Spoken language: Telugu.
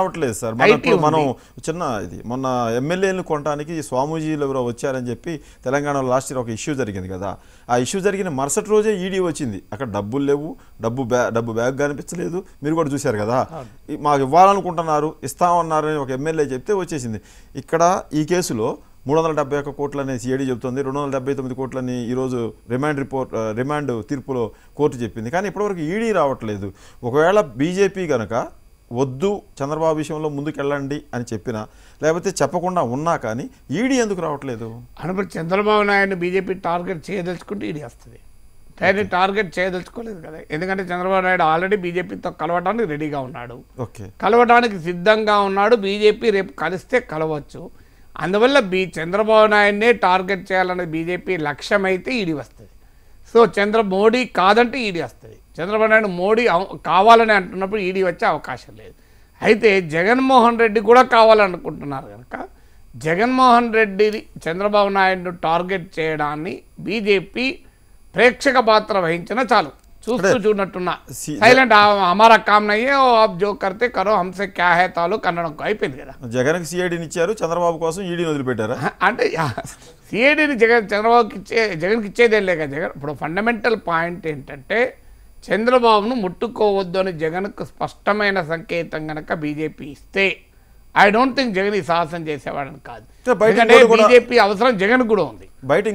రావట్లేదు సార్ మనప్పుడు మనం చిన్న ఇది మొన్న ఎమ్మెల్యేలు కొనడానికి స్వామీజీలు ఎవరో వచ్చారని చెప్పి తెలంగాణలో లాస్ట్ ఇయర్ ఒక ఇష్యూ జరిగింది కదా ఆ ఇష్యూ జరిగిన మరుసటి రోజే ఈడీ వచ్చింది అక్కడ డబ్బులు లేవు డబ్బు బ్యాగ్ డబ్బు బ్యాగ్ కనిపించలేదు మీరు కూడా చూశారు కదా మాకు ఇవ్వాలనుకుంటున్నారు ఇస్తామన్నారని ఒక ఎమ్మెల్యే చెప్తే వచ్చేసింది ఇక్కడ ఈ కేసులో మూడు వందల డెబ్బై ఒక్క కోట్లని సిఐడి చెబుతుంది రెండు వందల డెబ్బై తొమ్మిది కోట్లని ఈరోజు రిమాండ్ రిపోర్ట్ రిమాండ్ తీర్పులో కోర్టు చెప్పింది కానీ ఇప్పటివరకు ఈడీ రావట్లేదు ఒకవేళ బీజేపీ కనుక వద్దు చంద్రబాబు విషయంలో ముందుకెళ్ళండి అని చెప్పినా లేకపోతే చెప్పకుండా ఉన్నా కానీ ఈడీ ఎందుకు రావట్లేదు అనబడి చంద్రబాబు నాయుడు బీజేపీ టార్గెట్ చేయదలుచుకుంటే ఈడీ వస్తుంది దాన్ని టార్గెట్ చేయదలుచుకోలేదు కదా ఎందుకంటే చంద్రబాబు నాయుడు ఆల్రెడీ బీజేపీతో కలవడానికి రెడీగా ఉన్నాడు ఓకే కలవడానికి సిద్ధంగా ఉన్నాడు బీజేపీ రేపు కలిస్తే కలవచ్చు అందువల్ల బీ చంద్రబాబు నాయుడినే టార్గెట్ చేయాలనే బీజేపీ లక్ష్యం అయితే ఈడీ వస్తుంది సో చంద్ర మోడీ కాదంటే ఈడీ వస్తుంది చంద్రబాబు నాయుడు మోడీ కావాలని అంటున్నప్పుడు ఈడీ వచ్చే అవకాశం లేదు అయితే జగన్మోహన్ రెడ్డి కూడా కావాలనుకుంటున్నారు కనుక జగన్మోహన్ రెడ్డి చంద్రబాబు నాయుడు టార్గెట్ చేయడాన్ని బీజేపీ ప్రేక్షక పాత్ర వహించిన చాలు చూస్తూ చూడనట్టున్నా సైలెంట్ అమారా కామ్నయ్యే ఓ ఆప్ జోక్ కర్తే కరో హంసే క్యా కన్నడం అయిపోయింది కదా జగన్కి సిఐడిని ఇచ్చారు చంద్రబాబు కోసం ఈడీని e వదిలిపెట్టారు అంటే థియేటర్ని జగన్ చంద్రబాబుకి ఇచ్చే జగన్కి ఇచ్చేదే లేక జగన్ ఇప్పుడు ఫండమెంటల్ పాయింట్ ఏంటంటే చంద్రబాబును ముట్టుకోవద్దు అని జగన్కు స్పష్టమైన సంకేతం కనుక బీజేపీ ఇస్తే ఐ డోంట్ థింక్ జగన్ ఈ సాహసం చేసేవాడని కాదు బీజేపీ అవసరం జగన్ కూడా ఉంది బయట